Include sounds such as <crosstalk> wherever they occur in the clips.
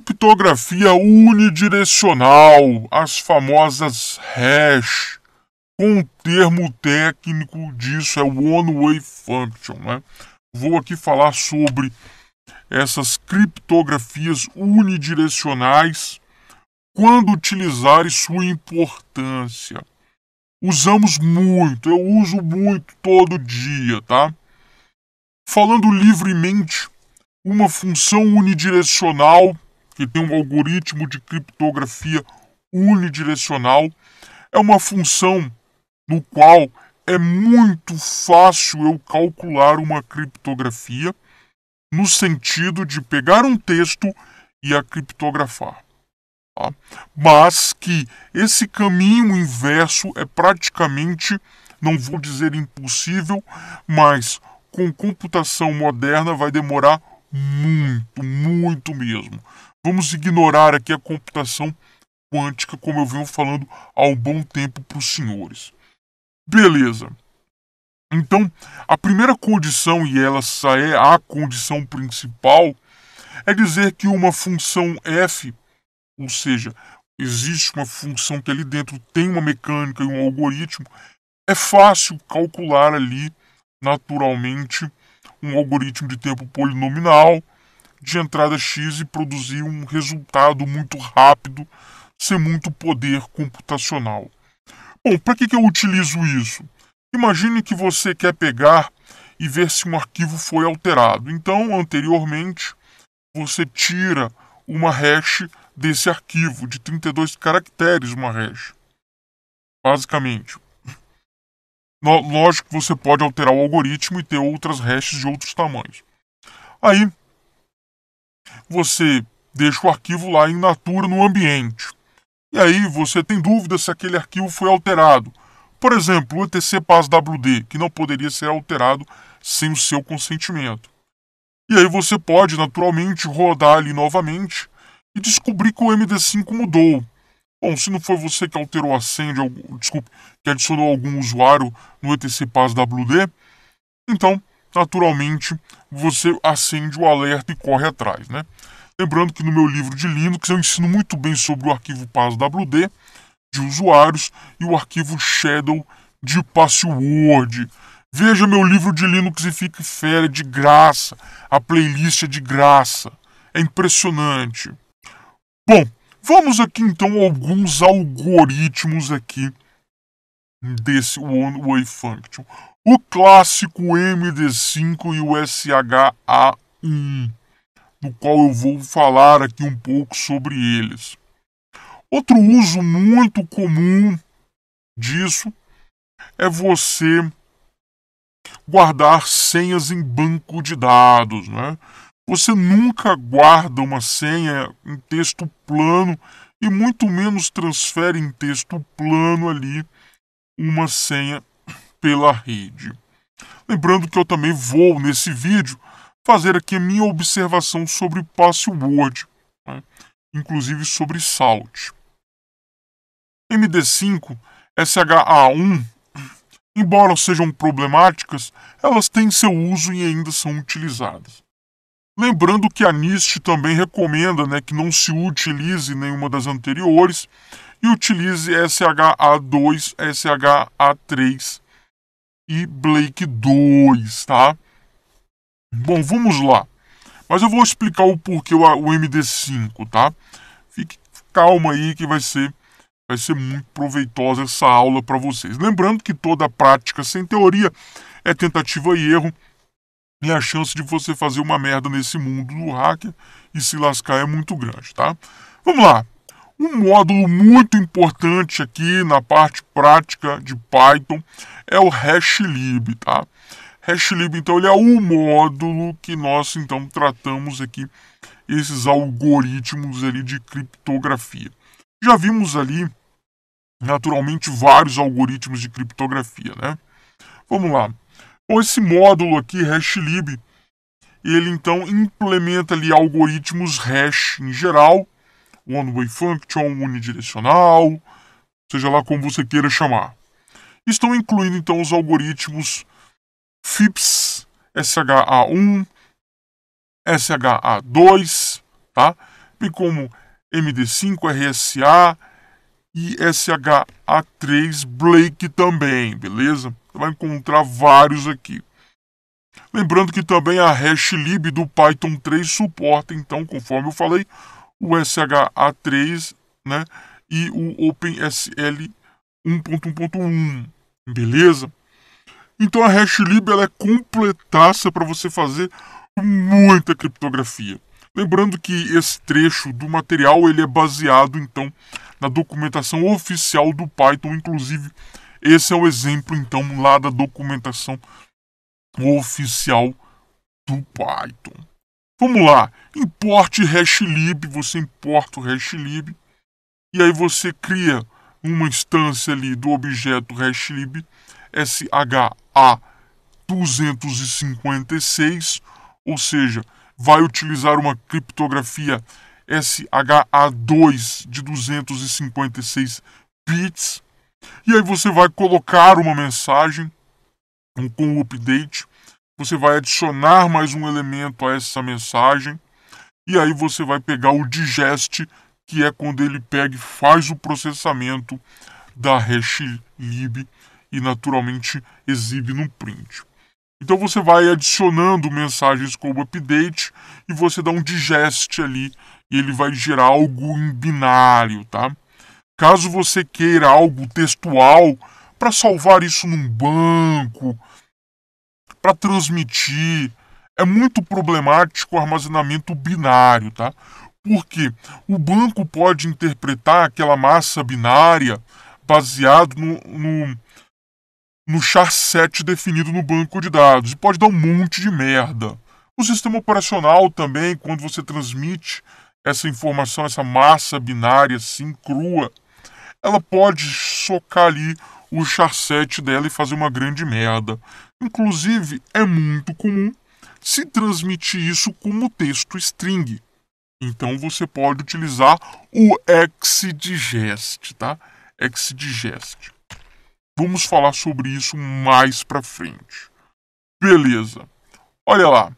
criptografia unidirecional, as famosas hash, com um termo técnico disso, é one-way function. Né? Vou aqui falar sobre essas criptografias unidirecionais quando utilizar e sua importância. Usamos muito, eu uso muito todo dia, tá? Falando livremente, uma função unidirecional que tem um algoritmo de criptografia unidirecional, é uma função no qual é muito fácil eu calcular uma criptografia no sentido de pegar um texto e a criptografar. Tá? Mas que esse caminho inverso é praticamente, não vou dizer impossível, mas com computação moderna vai demorar muito, muito mesmo. Vamos ignorar aqui a computação quântica, como eu venho falando há um bom tempo para os senhores. Beleza. Então, a primeira condição, e ela é a condição principal, é dizer que uma função f, ou seja, existe uma função que ali dentro tem uma mecânica e um algoritmo, é fácil calcular ali naturalmente um algoritmo de tempo polinominal, de entrada X e produzir um resultado muito rápido, sem muito poder computacional. Bom, para que, que eu utilizo isso? Imagine que você quer pegar e ver se um arquivo foi alterado. Então, anteriormente, você tira uma hash desse arquivo de 32 caracteres, uma hash. Basicamente. <laughs> Lógico que você pode alterar o algoritmo e ter outras hashes de outros tamanhos. Aí você deixa o arquivo lá em natura no ambiente. E aí você tem dúvida se aquele arquivo foi alterado. Por exemplo, o etc PASWD, que não poderia ser alterado sem o seu consentimento. E aí você pode, naturalmente, rodar ali novamente e descobrir que o MD5 mudou. Bom, se não foi você que alterou a senha, de algum, desculpe, que adicionou algum usuário no etc PASWD, então naturalmente você acende o alerta e corre atrás, né? Lembrando que no meu livro de Linux eu ensino muito bem sobre o arquivo PASWD de usuários e o arquivo Shadow de password. Veja meu livro de Linux e fique fera de graça. A playlist é de graça. É impressionante. Bom, vamos aqui então alguns algoritmos aqui desse Way Function o clássico MD5 e o SHA1, no qual eu vou falar aqui um pouco sobre eles. Outro uso muito comum disso é você guardar senhas em banco de dados, né? Você nunca guarda uma senha em texto plano e muito menos transfere em texto plano ali uma senha pela rede. Lembrando que eu também vou, nesse vídeo, fazer aqui a minha observação sobre password, né? inclusive sobre salt. MD5, SHA1, embora sejam problemáticas, elas têm seu uso e ainda são utilizadas. Lembrando que a NIST também recomenda né, que não se utilize nenhuma das anteriores e utilize SHA2, SHA3 e Blake 2, tá? Bom, vamos lá. Mas eu vou explicar o porquê o MD5, tá? Fique calma aí que vai ser vai ser muito proveitosa essa aula para vocês. Lembrando que toda prática sem teoria é tentativa e erro. E a chance de você fazer uma merda nesse mundo do hacker e se lascar é muito grande, tá? Vamos lá. Um módulo muito importante aqui na parte prática de Python é o hashlib, tá? Hashlib, então, ele é o módulo que nós, então, tratamos aqui esses algoritmos ali de criptografia. Já vimos ali, naturalmente, vários algoritmos de criptografia, né? Vamos lá. Bom, esse módulo aqui, hashlib, ele, então, implementa ali algoritmos hash em geral, um one-way function, um unidirecional, seja lá como você queira chamar. Estão incluindo então os algoritmos FIPS, SHA1, SHA2, tá? bem como MD5, RSA e SHA3 Blake também, beleza? Você vai encontrar vários aqui. Lembrando que também a hashlib do Python 3 suporta, então, conforme eu falei, o SHA3 né, e o OpenSL 1.1.1, beleza? Então a hashlib ela é completaça para você fazer muita criptografia. Lembrando que esse trecho do material ele é baseado então na documentação oficial do Python, inclusive esse é o exemplo então lá da documentação oficial do Python. Vamos lá, importe hashlib, você importa o hashlib, e aí você cria uma instância ali do objeto hashlib, SHA256, ou seja, vai utilizar uma criptografia SHA2 de 256 bits. E aí você vai colocar uma mensagem um, com o update você vai adicionar mais um elemento a essa mensagem, e aí você vai pegar o digest, que é quando ele pega e faz o processamento da hash lib e naturalmente exibe no print. Então você vai adicionando mensagens como update e você dá um digest ali e ele vai gerar algo em binário, tá? Caso você queira algo textual para salvar isso num banco, para transmitir. É muito problemático o armazenamento binário, tá? Porque o banco pode interpretar aquela massa binária baseado no, no, no char definido no banco de dados e pode dar um monte de merda. O sistema operacional também, quando você transmite essa informação, essa massa binária assim crua, ela pode socar ali o charset dela e fazer uma grande merda. Inclusive, é muito comum se transmitir isso como texto string. Então você pode utilizar o exdigest, tá? Exdigest. Vamos falar sobre isso mais para frente. Beleza. Olha lá.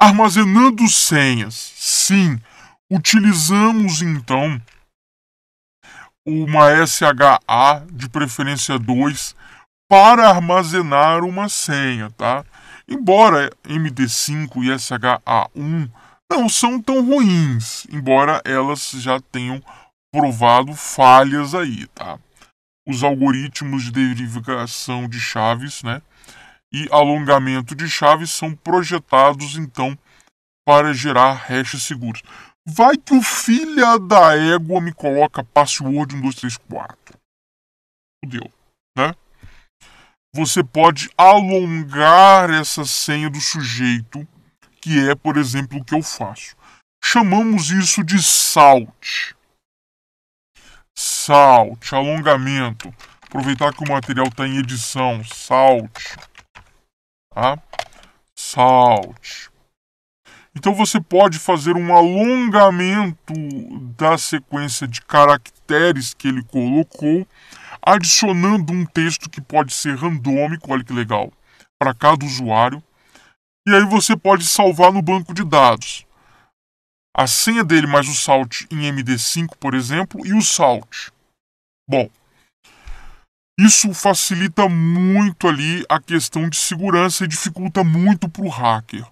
Armazenando senhas. Sim, utilizamos então uma SHA, de preferência 2, para armazenar uma senha, tá? Embora MD5 e SHA1 não são tão ruins, embora elas já tenham provado falhas aí, tá? Os algoritmos de verificação de chaves, né? E alongamento de chaves são projetados então para gerar hashes seguros. Vai que o filha da égua me coloca password 1234. Fudeu, né? você pode alongar essa senha do sujeito, que é, por exemplo, o que eu faço. Chamamos isso de salt. Salt, alongamento. Aproveitar que o material está em edição. Salt. Tá? Salt. Então você pode fazer um alongamento da sequência de caracteres que ele colocou adicionando um texto que pode ser randômico, olha que legal, para cada usuário. E aí você pode salvar no banco de dados. A senha dele mais o salt em MD5, por exemplo, e o salt. Bom, isso facilita muito ali a questão de segurança e dificulta muito para o hacker.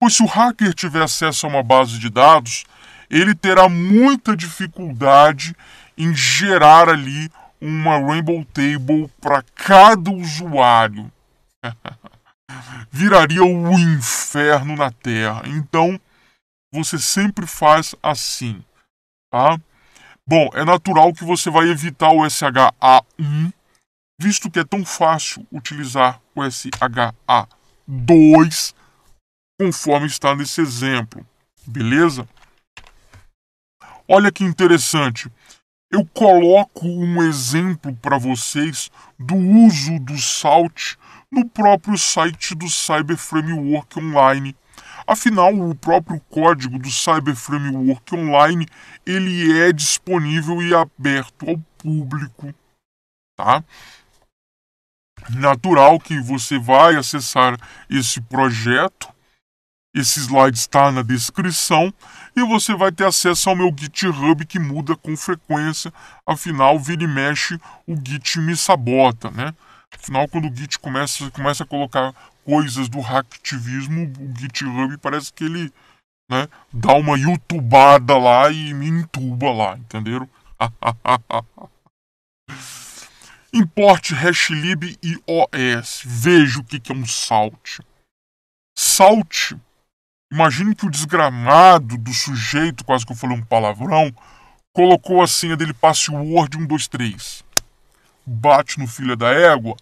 Pois se o hacker tiver acesso a uma base de dados, ele terá muita dificuldade em gerar ali uma Rainbow Table para cada usuário. <laughs> Viraria o inferno na Terra. Então, você sempre faz assim, tá? Bom, é natural que você vai evitar o SHA1, visto que é tão fácil utilizar o SHA2, conforme está nesse exemplo, beleza? Olha que interessante. Eu coloco um exemplo para vocês do uso do Salt no próprio site do Cyber Framework Online. Afinal, o próprio código do Cyber Framework Online ele é disponível e aberto ao público, tá? Natural que você vai acessar esse projeto. Esse slide está na descrição e você vai ter acesso ao meu GitHub que muda com frequência, afinal, vira e mexe, o Git me sabota, né? Afinal, quando o Git começa, começa a colocar coisas do hacktivismo, o GitHub parece que ele né, dá uma youtubada lá e me entuba lá, entenderam? <laughs> Importe hashlib e OS. Veja o que é um salt. Salt Imagine que o desgramado do sujeito, quase que eu falei um palavrão, colocou a senha dele password 123. Bate no filho da égua?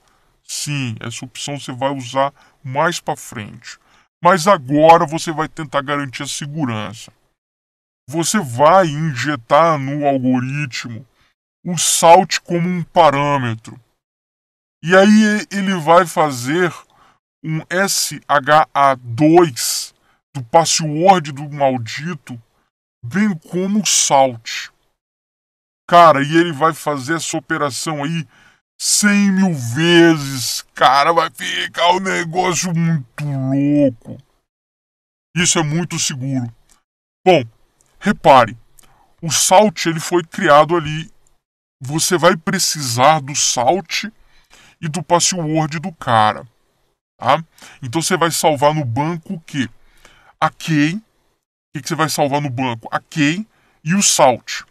Sim, essa opção você vai usar mais para frente. Mas agora você vai tentar garantir a segurança. Você vai injetar no algoritmo o SALT como um parâmetro. E aí ele vai fazer um SHA2 do password do maldito, bem como o Salt. Cara, e ele vai fazer essa operação aí cem mil vezes, cara, vai ficar um negócio muito louco. Isso é muito seguro. Bom, repare, o Salt ele foi criado ali. Você vai precisar do Salt e do password do cara, tá? Então você vai salvar no banco o quê? a quem, o que você vai salvar no banco, a quem e o salt.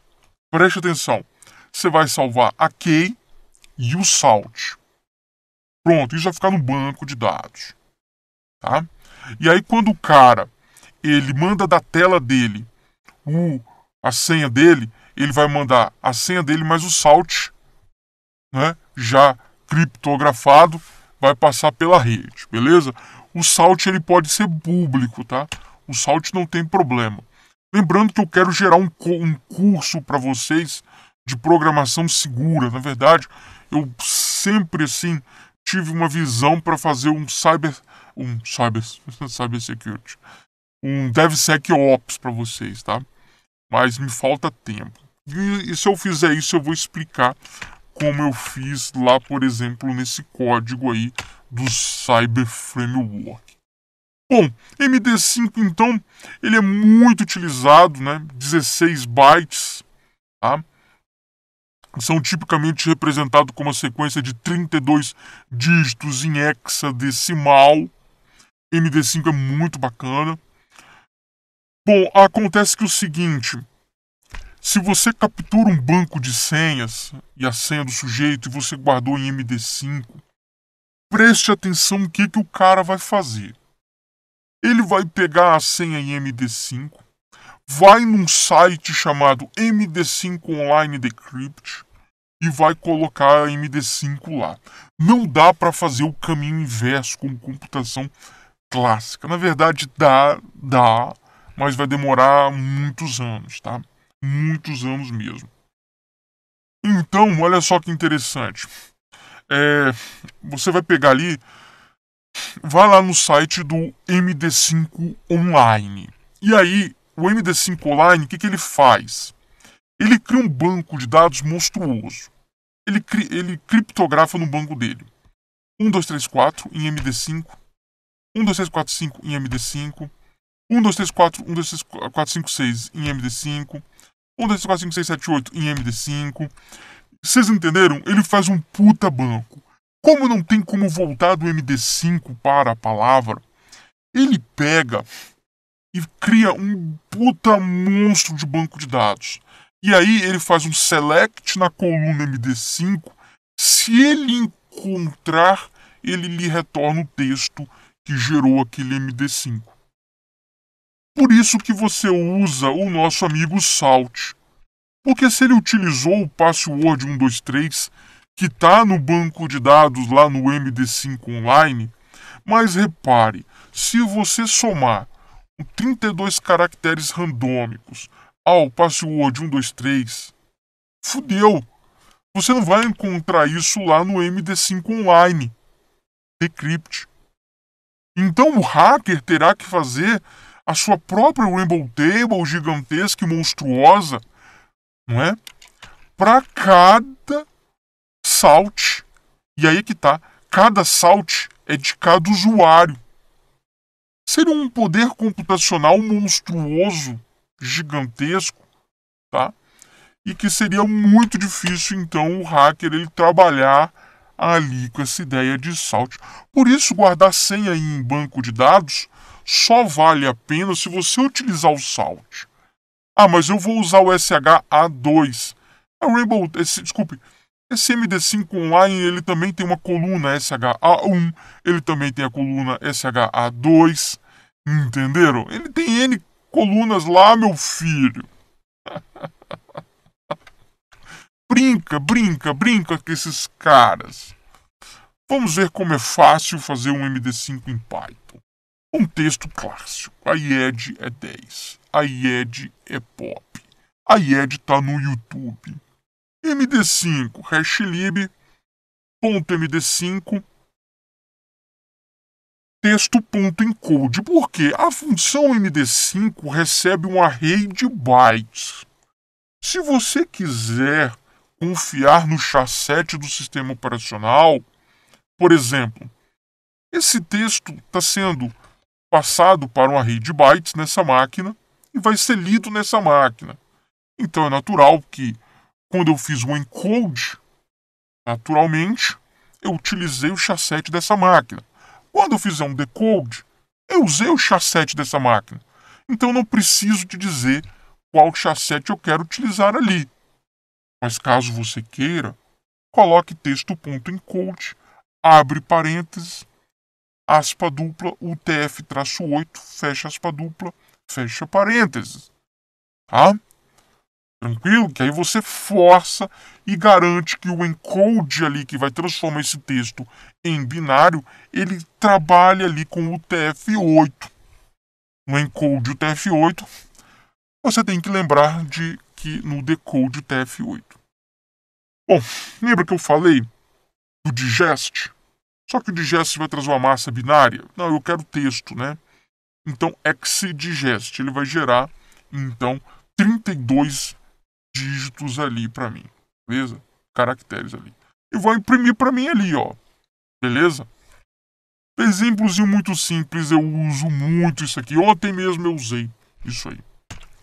Preste atenção, você vai salvar a quem e o salt. Pronto, isso vai ficar no banco de dados. Tá? E aí quando o cara ele manda da tela dele o, a senha dele, ele vai mandar a senha dele mais o salt, né? Já criptografado, vai passar pela rede, beleza? O salt ele pode ser público, tá? O salt não tem problema. Lembrando que eu quero gerar um, um curso para vocês de programação segura. Na verdade, eu sempre assim tive uma visão para fazer um cyber um cyber <laughs> cyber security, um DevSecOps para vocês, tá? Mas me falta tempo. E, e se eu fizer isso, eu vou explicar como eu fiz lá, por exemplo, nesse código aí do Cyber Framework. Bom, MD5 então, ele é muito utilizado, né? 16 bytes, tá? São tipicamente representados como uma sequência de 32 dígitos em hexadecimal. MD5 é muito bacana. Bom, acontece que é o seguinte, se você captura um banco de senhas e a senha do sujeito e você guardou em MD5, preste atenção o que, que o cara vai fazer. Ele vai pegar a senha em MD5, vai num site chamado MD5 Online Decrypt e vai colocar a MD5 lá. Não dá para fazer o caminho inverso com computação clássica. Na verdade, dá, dá, mas vai demorar muitos anos, tá? Muitos anos mesmo. Então, olha só que interessante. É, você vai pegar ali, vai lá no site do MD5 Online. E aí, o MD5 Online, o que, que ele faz? Ele cria um banco de dados monstruoso. Ele, cri, ele criptografa no banco dele. 1, 2, 3, 4 em MD5. 1, 2, 3, 4, 5 em MD5. 1, 2, 3, 4, 1, 2, 3, 4, 5, 6 em MD5. 1, 2, 3, 4, 5, 6, 7, 8 em MD5. Vocês entenderam? Ele faz um puta banco. Como não tem como voltar do MD5 para a palavra, ele pega e cria um puta monstro de banco de dados. E aí ele faz um select na coluna MD5. Se ele encontrar, ele lhe retorna o texto que gerou aquele MD5. Por isso que você usa o nosso amigo Salt. Porque se ele utilizou o password 123, que está no banco de dados lá no MD5 Online, mas repare, se você somar 32 caracteres randômicos ao password 123, fudeu! Você não vai encontrar isso lá no MD5 Online. Decrypt. Então o hacker terá que fazer a sua própria Rainbow Table gigantesca e monstruosa não é? Para cada salt. E aí que tá, cada salt é de cada usuário. Seria um poder computacional monstruoso, gigantesco, tá? E que seria muito difícil então o hacker ele trabalhar ali com essa ideia de salt. Por isso guardar senha em banco de dados só vale a pena se você utilizar o salt. Ah, mas eu vou usar o SHA2. A Rainbow, esse, desculpe, esse MD5 Online ele também tem uma coluna SHA1, ele também tem a coluna SHA2, entenderam? Ele tem N colunas lá, meu filho. <laughs> brinca, brinca, brinca com esses caras. Vamos ver como é fácil fazer um MD5 em Python. Um texto clássico. A IED é 10. A IED é pop. A IED tá no YouTube. MD5, hashlib.md5 texto.encode, quê? a função MD5 recebe um array de bytes. Se você quiser confiar no chasset do sistema operacional, por exemplo, esse texto está sendo passado para uma rede de bytes nessa máquina e vai ser lido nessa máquina. Então é natural que quando eu fiz um encode, naturalmente eu utilizei o chassete dessa máquina. Quando eu fizer um decode, eu usei o chassete dessa máquina. Então não preciso te dizer qual chassete eu quero utilizar ali. Mas caso você queira, coloque texto.encode, abre parênteses aspa dupla, UTF-8, fecha aspa dupla, fecha parênteses. Tá? Tranquilo? Que aí você força e garante que o encode ali que vai transformar esse texto em binário, ele trabalha ali com o UTF-8. No encode UTF-8, você tem que lembrar de que no decode UTF-8. Bom, lembra que eu falei do digest? Só que o digest vai trazer uma massa binária. Não, eu quero texto, né? Então, exdigest, ele vai gerar, então, 32 dígitos ali para mim, beleza? Caracteres ali. E vai imprimir para mim ali, ó. Beleza? Exemplos muito simples, eu uso muito isso aqui. Ontem mesmo eu usei isso aí.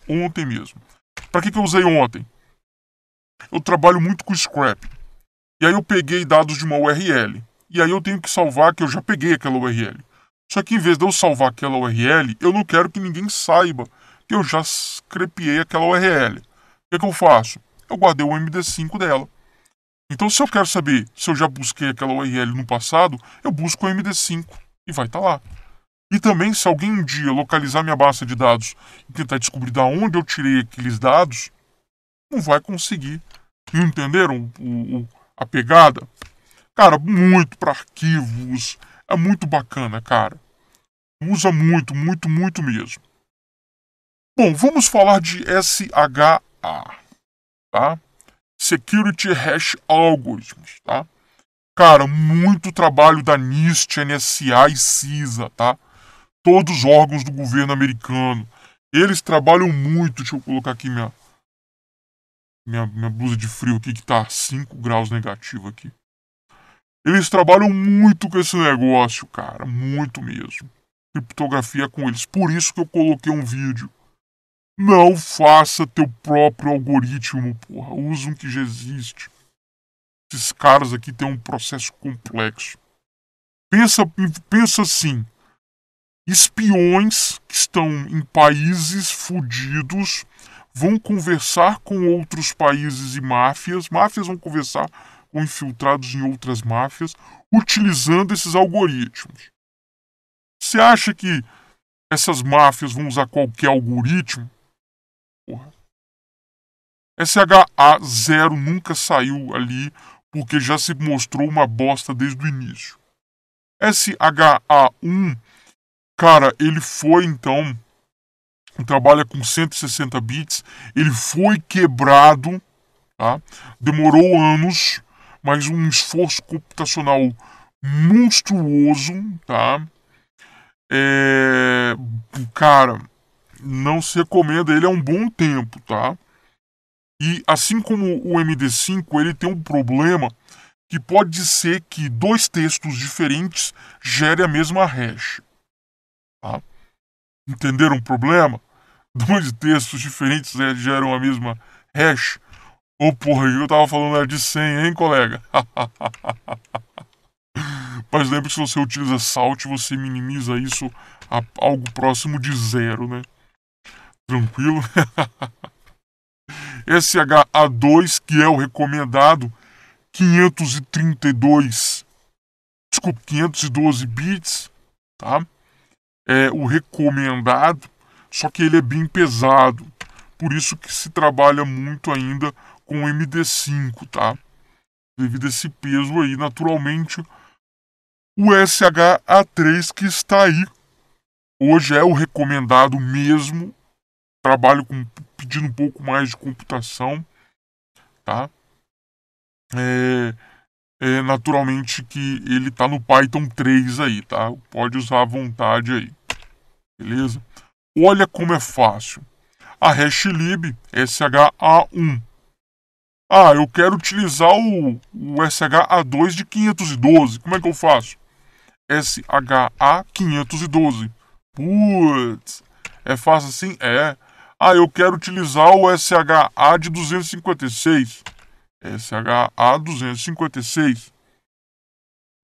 Ontem mesmo. Para que, que eu usei ontem? Eu trabalho muito com Scrap. E aí eu peguei dados de uma URL e aí eu tenho que salvar que eu já peguei aquela URL. Só que em vez de eu salvar aquela URL, eu não quero que ninguém saiba que eu já crepiei aquela URL. O que, é que eu faço? Eu guardei o MD5 dela. Então, se eu quero saber se eu já busquei aquela URL no passado, eu busco o MD5 e vai estar tá lá. E também, se alguém um dia localizar minha base de dados e tentar descobrir de onde eu tirei aqueles dados, não vai conseguir. Entenderam o, o, a pegada? Cara, muito para arquivos. É muito bacana, cara. Usa muito, muito, muito mesmo. Bom, vamos falar de SHA, tá? Security Hash Algorithms, tá? Cara, muito trabalho da NIST, NSA e CISA, tá? Todos os órgãos do governo americano. Eles trabalham muito. Deixa eu colocar aqui minha, minha, minha blusa de frio aqui que tá 5 graus negativo aqui. Eles trabalham muito com esse negócio, cara, muito mesmo. Criptografia com eles. Por isso que eu coloquei um vídeo. Não faça teu próprio algoritmo, porra. Usa um que já existe. Esses caras aqui têm um processo complexo. Pensa, pensa assim. Espiões que estão em países fudidos vão conversar com outros países e máfias. Máfias vão conversar ou infiltrados em outras máfias utilizando esses algoritmos. Você acha que essas máfias vão usar qualquer algoritmo? Porra. SHA0 nunca saiu ali porque já se mostrou uma bosta desde o início. SHA1, cara, ele foi então. Trabalha com 160 bits, ele foi quebrado, tá? demorou anos mas um esforço computacional monstruoso, tá? É, cara, não se recomenda. Ele é um bom tempo, tá? E assim como o MD5, ele tem um problema que pode ser que dois textos diferentes gerem a mesma hash. Tá? Entenderam o problema? <laughs> Dois textos diferentes é, geram a mesma hash. Ô oh, porra, eu tava falando era de 100, hein, colega? <laughs> Mas lembre que se você utiliza salt, você minimiza isso a algo próximo de zero, né? Tranquilo? SHA2, <laughs> que é o recomendado, 532, desculpa, 512 bits, tá? É o recomendado, só que ele é bem pesado, por isso que se trabalha muito ainda com MD5, tá? Devido a esse peso aí, naturalmente, o SHA3 que está aí hoje é o recomendado mesmo. Trabalho com pedindo um pouco mais de computação, tá? É, é naturalmente que ele tá no Python 3 aí, tá? Pode usar à vontade aí. Beleza? Olha como é fácil. A hashlib SHA1 ah, eu quero utilizar o, o SHA2 de 512. Como é que eu faço? SHA 512. Putz, é fácil assim? É. Ah, eu quero utilizar o SHA de 256. SHA 256.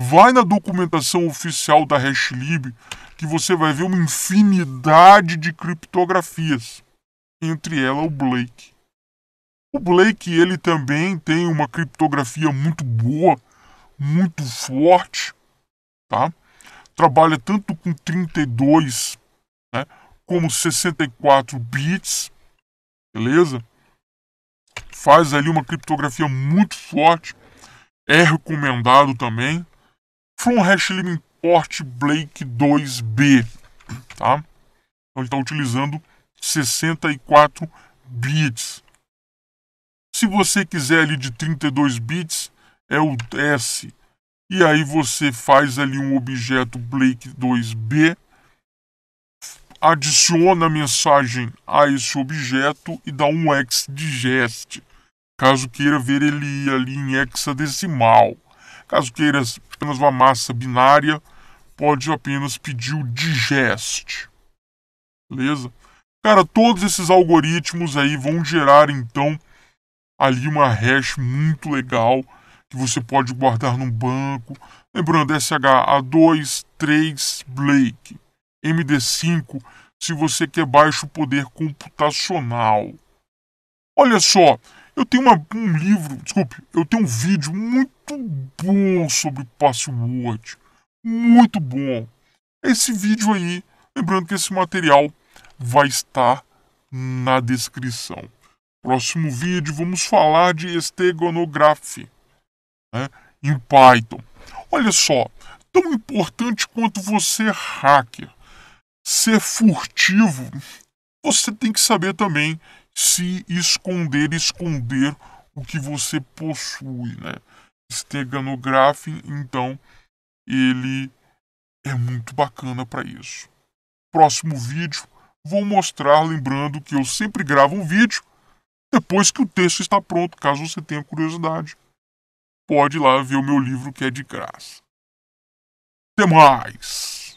Vai na documentação oficial da HashLib que você vai ver uma infinidade de criptografias. Entre ela o Blake. O Blake ele também tem uma criptografia muito boa, muito forte, tá? Trabalha tanto com 32, né, como 64 bits, beleza? Faz ali uma criptografia muito forte, é recomendado também. From Hashlib import Blake 2B, tá? Então ele está utilizando 64 bits. Se você quiser ali de 32 bits, é o S. E aí você faz ali um objeto Blake 2B, adiciona a mensagem a esse objeto e dá um digest Caso queira ver ele ali em hexadecimal. Caso queira apenas uma massa binária, pode apenas pedir o digest. Beleza? Cara, todos esses algoritmos aí vão gerar então ali uma hash muito legal que você pode guardar num banco. Lembrando, SHA23 Blake, MD5, se você quer baixo poder computacional. Olha só, eu tenho uma, um livro, desculpe, eu tenho um vídeo muito bom sobre password. Muito bom. Esse vídeo aí, lembrando que esse material vai estar na descrição. Próximo vídeo vamos falar de esteganografia né, em Python. Olha só, tão importante quanto você hacker, ser furtivo, você tem que saber também se esconder, esconder o que você possui, né? Esteganografia então, ele é muito bacana para isso. Próximo vídeo, vou mostrar, lembrando que eu sempre gravo um vídeo depois que o texto está pronto, caso você tenha curiosidade. Pode ir lá ver o meu livro que é de graça. Até mais!